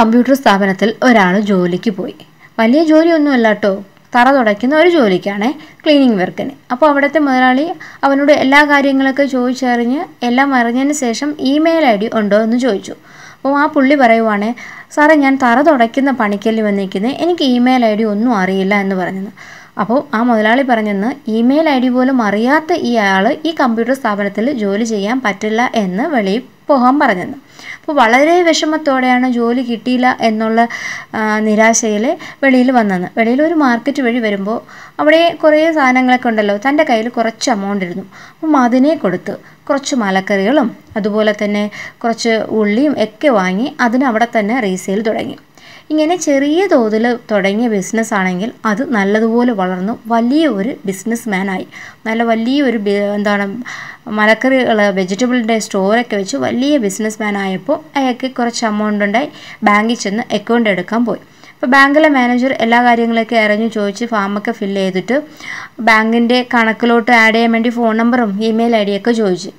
computer സ്ഥാപനത്തിൽ ഒരാൾ ജോലിക്ക് പോയി വലിയ ജോലിയൊന്നും അല്ല കേട്ടോ തറ തുടയ്ക്കുന്ന ഒരു ജോലിക്കാണ് ക്ലീനിങ് വർക്കിന് അപ്പോൾ അവിടുത്തെ മുതലാളി അവനോട് എല്ലാ കാര്യങ്ങളൊക്കെ ചോദിച്ചറിഞ്ഞ് എല്ലാം അറിഞ്ഞതിന് ശേഷം ഇമെയിൽ ഐ ഡി ഉണ്ടോ എന്ന് ചോദിച്ചു അപ്പോൾ ആ പുള്ളി പറയുവാണ് സാറേ ഞാൻ തറ തുടയ്ക്കുന്ന പണിക്കല്ലി വന്നിരിക്കുന്നത് എനിക്ക് ഇമെയിൽ ഐ ഡി ഒന്നും അറിയില്ല എന്ന് പറഞ്ഞത് അപ്പോൾ ആ മുതലാളി പറഞ്ഞെന്ന് ഇമെയിൽ ഐ ഡി പോലും അറിയാത്ത ആൾ ഈ കമ്പ്യൂട്ടർ സ്ഥാപനത്തിൽ ജോലി ചെയ്യാൻ പറ്റില്ല എന്ന് വെളിയിൽ പോകാൻ പറഞ്ഞെന്ന് അപ്പോൾ വളരെ വിഷമത്തോടെയാണ് ജോലി കിട്ടിയില്ല എന്നുള്ള നിരാശയിൽ വെളിയിൽ വന്നത് വെളിയിൽ ഒരു മാർക്കറ്റ് വഴി വരുമ്പോൾ അവിടെ കുറേ സാധനങ്ങളൊക്കെ ഉണ്ടല്ലോ തൻ്റെ കയ്യിൽ കുറച്ച് എമൗണ്ട് ഇരുന്നു അപ്പം അതിനെ കൊടുത്ത് കുറച്ച് മലക്കറികളും അതുപോലെ തന്നെ കുറച്ച് ഉള്ളിയും ഒക്കെ വാങ്ങി അതിന് അവിടെ തന്നെ റീസെയിൽ തുടങ്ങി ഇങ്ങനെ ചെറിയ തോതിൽ തുടങ്ങിയ ബിസിനസ് ആണെങ്കിൽ അത് നല്ലതുപോലെ വളർന്നു വലിയ ഒരു ബിസിനസ് മാനായി നല്ല വലിയ ഒരു എന്താണ് മലക്കറികൾ വെജിറ്റബിളിൻ്റെ സ്റ്റോറൊക്കെ വെച്ച് വലിയ ബിസിനസ് മാനായപ്പോൾ അയാൾക്ക് കുറച്ച് എമൗണ്ട് ഉണ്ടായി ബാങ്കിൽ ചെന്ന് അക്കൗണ്ട് എടുക്കാൻ പോയി അപ്പോൾ ബാങ്കിലെ മാനേജർ എല്ലാ കാര്യങ്ങളൊക്കെ അറിഞ്ഞു ചോദിച്ച് ഫാമൊക്കെ ഫില്ല് ചെയ്തിട്ട് ബാങ്കിൻ്റെ കണക്കിലോട്ട് ആഡ് ചെയ്യാൻ വേണ്ടി ഫോൺ നമ്പറും ഇമെയിൽ ഐ ഒക്കെ ചോദിച്ചു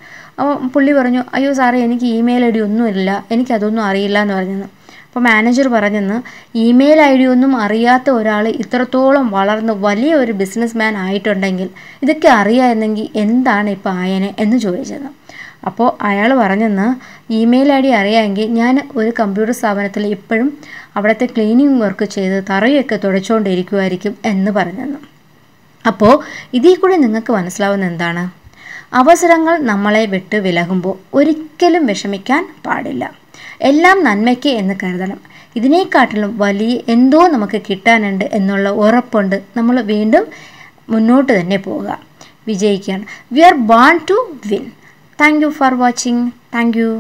അപ്പോൾ പുള്ളി പറഞ്ഞു അയ്യോ സാറേ എനിക്ക് ഇമെയിൽ ഐ ഡി ഒന്നുമില്ല എനിക്കതൊന്നും അറിയില്ല എന്ന് പറഞ്ഞു അപ്പോൾ മാനേജർ പറഞ്ഞെന്ന് ഇമെയിൽ ഐ ഡി ഒന്നും അറിയാത്ത ഒരാൾ ഇത്രത്തോളം വളർന്ന് വലിയ ഒരു ബിസിനസ് മാൻ ആയിട്ടുണ്ടെങ്കിൽ ഇതൊക്കെ അറിയാമെന്നെങ്കിൽ എന്താണ് ഇപ്പോൾ ആയനെ എന്ന് ചോദിച്ചത് അപ്പോൾ അയാൾ പറഞ്ഞെന്ന് ഇമെയിൽ ഐ ഡി അറിയാമെങ്കിൽ ഞാൻ ഒരു കമ്പ്യൂട്ടർ സ്ഥാപനത്തിൽ ഇപ്പോഴും അവിടുത്തെ ക്ലീനിങ് വർക്ക് ചെയ്ത് തറയൊക്കെ തുടച്ചുകൊണ്ടിരിക്കുമായിരിക്കും എന്ന് പറഞ്ഞെന്ന് അപ്പോൾ ഇതിൽ കൂടി നിങ്ങൾക്ക് മനസ്സിലാവുന്ന എന്താണ് അവസരങ്ങൾ നമ്മളെ വിട്ട് വിലകുമ്പോൾ ഒരിക്കലും വിഷമിക്കാൻ പാടില്ല എല്ലാം നന്മയ്ക്ക് എന്ന് കരുതണം ഇതിനേക്കാട്ടിലും വലിയ എന്തോ നമുക്ക് കിട്ടാനുണ്ട് എന്നുള്ള ഉറപ്പുണ്ട് നമ്മൾ വീണ്ടും മുന്നോട്ട് തന്നെ പോവുക വിജയിക്കുകയാണ് we are born to win thank you for watching thank U